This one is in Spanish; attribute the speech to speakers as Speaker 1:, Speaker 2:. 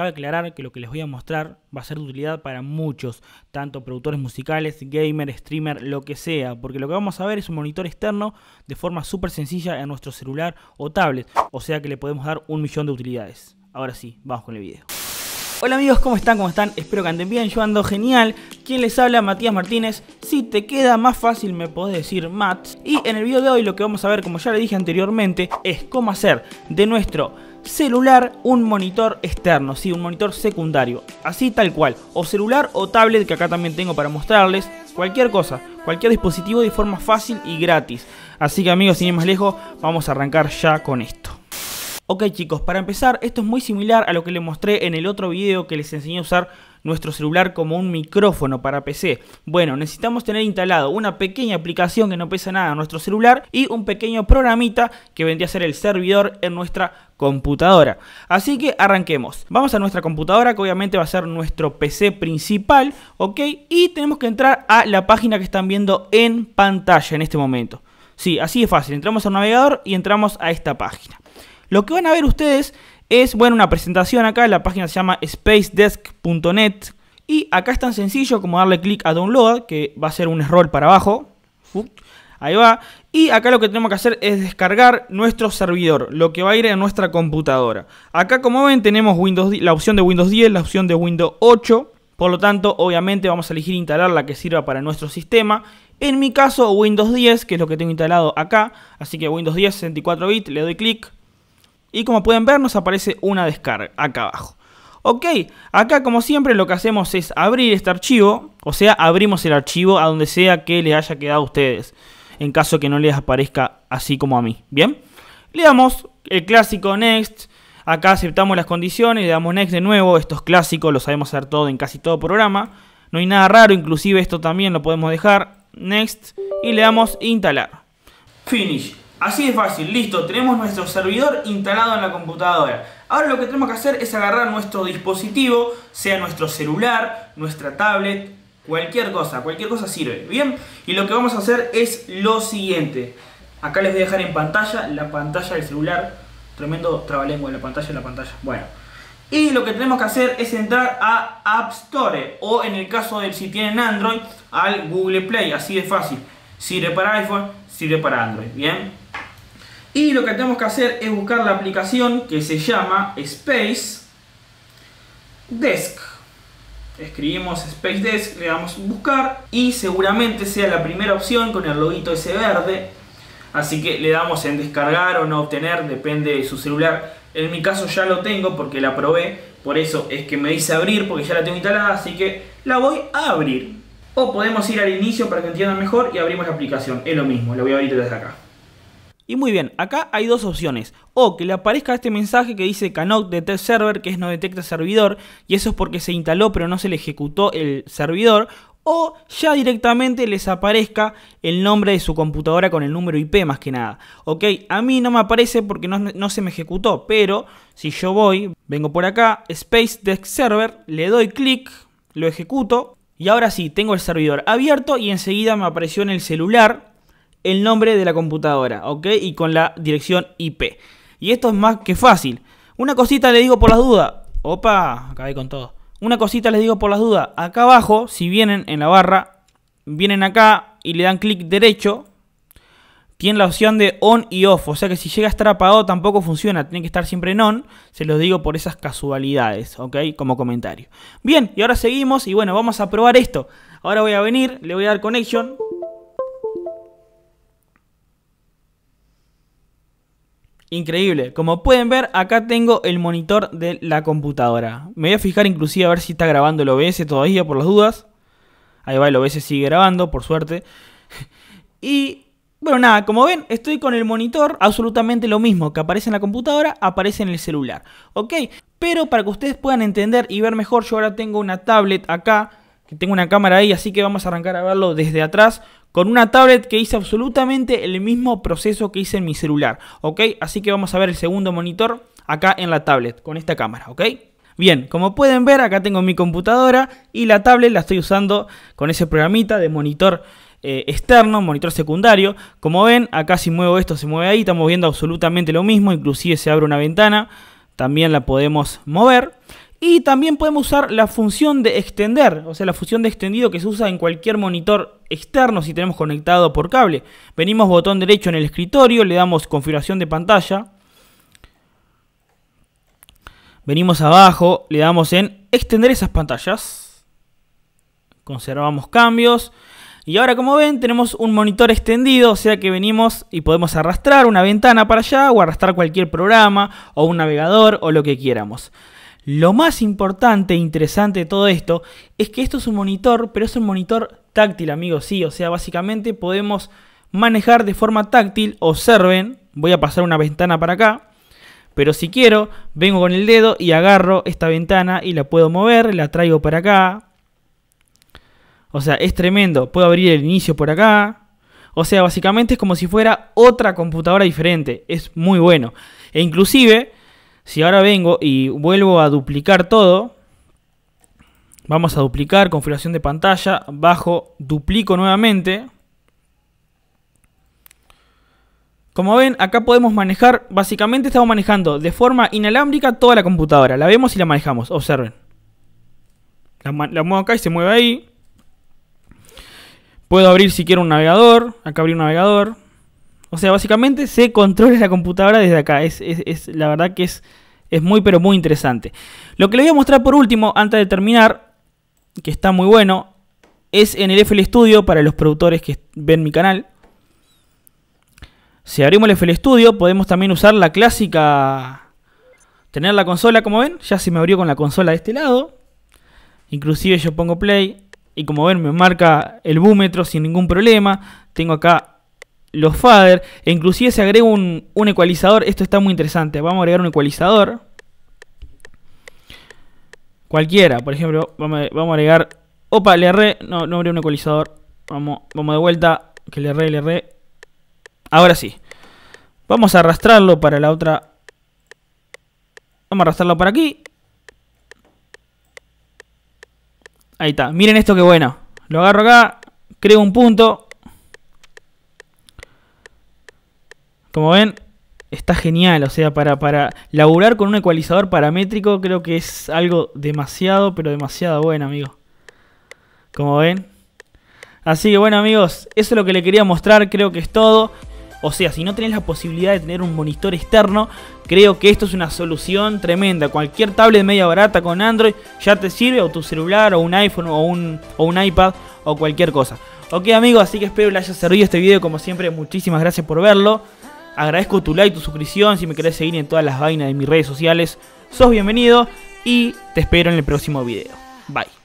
Speaker 1: Cabe aclarar que lo que les voy a mostrar va a ser de utilidad para muchos, tanto productores musicales, gamer, streamer, lo que sea, porque lo que vamos a ver es un monitor externo de forma súper sencilla a nuestro celular o tablet, o sea que le podemos dar un millón de utilidades. Ahora sí, vamos con el video. Hola amigos, ¿cómo están? ¿Cómo están? Espero que anden bien, yo ando genial. ¿Quién les habla, Matías Martínez. Si te queda más fácil, me podés decir Mats. Y en el video de hoy lo que vamos a ver, como ya le dije anteriormente, es cómo hacer de nuestro celular un monitor externo, sí, un monitor secundario, así tal cual, o celular o tablet que acá también tengo para mostrarles, cualquier cosa, cualquier dispositivo de forma fácil y gratis. Así que amigos, sin ir más lejos, vamos a arrancar ya con esto. Ok chicos, para empezar, esto es muy similar a lo que les mostré en el otro video que les enseñé a usar nuestro celular como un micrófono para PC. Bueno, necesitamos tener instalado una pequeña aplicación que no pesa nada en nuestro celular y un pequeño programita que vendría a ser el servidor en nuestra computadora. Así que arranquemos. Vamos a nuestra computadora que obviamente va a ser nuestro PC principal, ¿ok? Y tenemos que entrar a la página que están viendo en pantalla en este momento. Sí, así de fácil. Entramos al navegador y entramos a esta página. Lo que van a ver ustedes es, bueno, una presentación acá, la página se llama spacedesk.net y acá es tan sencillo como darle clic a download, que va a ser un error para abajo. Ahí va. Y acá lo que tenemos que hacer es descargar nuestro servidor, lo que va a ir a nuestra computadora. Acá como ven tenemos Windows, la opción de Windows 10, la opción de Windows 8. Por lo tanto, obviamente vamos a elegir instalar la que sirva para nuestro sistema. En mi caso, Windows 10, que es lo que tengo instalado acá. Así que Windows 10 64 bit, le doy clic. Y como pueden ver nos aparece una descarga acá abajo. Ok, acá como siempre lo que hacemos es abrir este archivo, o sea, abrimos el archivo a donde sea que les haya quedado a ustedes, en caso que no les aparezca así como a mí, ¿bien? Le damos el clásico Next, acá aceptamos las condiciones, le damos Next de nuevo, esto es clásico, lo sabemos hacer todo en casi todo programa, no hay nada raro, inclusive esto también lo podemos dejar, Next, y le damos Instalar. Finish. Así de fácil, listo, tenemos nuestro servidor instalado en la computadora. Ahora lo que tenemos que hacer es agarrar nuestro dispositivo, sea nuestro celular, nuestra tablet, cualquier cosa, cualquier cosa sirve, ¿bien? Y lo que vamos a hacer es lo siguiente. Acá les voy a dejar en pantalla la pantalla del celular, tremendo trabalenguas, en la pantalla, en la pantalla. Bueno, y lo que tenemos que hacer es entrar a App Store o en el caso de si tienen Android, al Google Play, así de fácil. Sirve para iPhone, sirve para Android, ¿bien? Y lo que tenemos que hacer es buscar la aplicación que se llama Space Desk. Escribimos Space Desk, le damos buscar y seguramente sea la primera opción con el loguito ese verde. Así que le damos en descargar o no obtener, depende de su celular. En mi caso ya lo tengo porque la probé, por eso es que me dice abrir porque ya la tengo instalada, así que la voy a abrir. O podemos ir al inicio para que entiendan mejor y abrimos la aplicación. Es lo mismo, La voy a abrir desde acá. Y muy bien, acá hay dos opciones. O que le aparezca este mensaje que dice cannot detect server, que es no detecta servidor, y eso es porque se instaló pero no se le ejecutó el servidor. O ya directamente les aparezca el nombre de su computadora con el número IP más que nada. Ok, a mí no me aparece porque no, no se me ejecutó, pero si yo voy, vengo por acá, Space Desk Server, le doy clic, lo ejecuto. Y ahora sí, tengo el servidor abierto y enseguida me apareció en el celular el nombre de la computadora, ¿ok? Y con la dirección IP. Y esto es más que fácil. Una cosita le digo por las dudas. Opa, acabé con todo. Una cosita les digo por las dudas. Acá abajo, si vienen en la barra, vienen acá y le dan clic derecho, tienen la opción de on y off. O sea que si llega a estar apagado tampoco funciona. Tiene que estar siempre en on. Se los digo por esas casualidades, ¿ok? Como comentario. Bien, y ahora seguimos y bueno, vamos a probar esto. Ahora voy a venir, le voy a dar connection. Increíble. Como pueden ver, acá tengo el monitor de la computadora. Me voy a fijar inclusive a ver si está grabando el OBS todavía por las dudas. Ahí va, el OBS sigue grabando, por suerte. y bueno, nada, como ven, estoy con el monitor, absolutamente lo mismo que aparece en la computadora, aparece en el celular. ¿Ok? Pero para que ustedes puedan entender y ver mejor, yo ahora tengo una tablet acá, que tengo una cámara ahí, así que vamos a arrancar a verlo desde atrás con una tablet que hice absolutamente el mismo proceso que hice en mi celular, ¿ok? Así que vamos a ver el segundo monitor acá en la tablet, con esta cámara, ¿ok? Bien, como pueden ver, acá tengo mi computadora y la tablet la estoy usando con ese programita de monitor eh, externo, monitor secundario. Como ven, acá si muevo esto se mueve ahí, estamos viendo absolutamente lo mismo, inclusive se abre una ventana, también la podemos mover. Y también podemos usar la función de extender, o sea, la función de extendido que se usa en cualquier monitor externo si tenemos conectado por cable. Venimos botón derecho en el escritorio, le damos configuración de pantalla. Venimos abajo, le damos en extender esas pantallas. Conservamos cambios. Y ahora como ven tenemos un monitor extendido, o sea que venimos y podemos arrastrar una ventana para allá o arrastrar cualquier programa o un navegador o lo que quieramos. Lo más importante e interesante de todo esto es que esto es un monitor, pero es un monitor táctil, amigos, sí. O sea, básicamente podemos manejar de forma táctil. Observen, voy a pasar una ventana para acá. Pero si quiero, vengo con el dedo y agarro esta ventana y la puedo mover, la traigo para acá. O sea, es tremendo. Puedo abrir el inicio por acá. O sea, básicamente es como si fuera otra computadora diferente. Es muy bueno. E inclusive si ahora vengo y vuelvo a duplicar todo, vamos a duplicar, configuración de pantalla, bajo, duplico nuevamente. Como ven, acá podemos manejar, básicamente estamos manejando de forma inalámbrica toda la computadora. La vemos y la manejamos, observen. La, muevo acá y se mueve ahí. Puedo abrir si quiero un navegador, acá abrí un navegador. O sea, básicamente se controla la computadora desde acá. Es, la verdad que es, es muy, pero muy interesante. Lo que le voy a mostrar por último, antes de terminar, que está muy bueno, es en el FL Studio para los productores que ven mi canal. Si abrimos el FL Studio, podemos también usar la clásica. Tener la consola, como ven, ya se me abrió con la consola de este lado. Inclusive yo pongo play y como ven me marca el búmetro sin ningún problema. Tengo acá los fader, e inclusive se agrega un, ecualizador, esto está muy interesante, vamos a agregar un ecualizador, cualquiera, por ejemplo, vamos a, agregar, opa, le arre, no, no abrió un ecualizador, vamos, vamos de vuelta, que le erré, le erré, ahora sí, vamos a arrastrarlo para la otra, vamos a arrastrarlo para aquí, ahí está, miren esto que bueno, lo agarro acá, creo un punto, Como ven, está genial. O sea, para, laburar con un ecualizador paramétrico creo que es algo demasiado, pero demasiado bueno, amigo. Como ven. Así que bueno, amigos, eso es lo que le quería mostrar. Creo que es todo. O sea, si no tenés la posibilidad de tener un monitor externo, creo que esto es una solución tremenda. Cualquier tablet media barata con Android ya te sirve, o tu celular, o un iPhone, o un, o un iPad, o cualquier cosa. Ok amigos, así que espero les haya servido este video como siempre. Muchísimas gracias por verlo. Agradezco tu like, tu suscripción. Si me querés seguir en todas las vainas de mis redes sociales, sos bienvenido. Y te espero en el próximo video. Bye.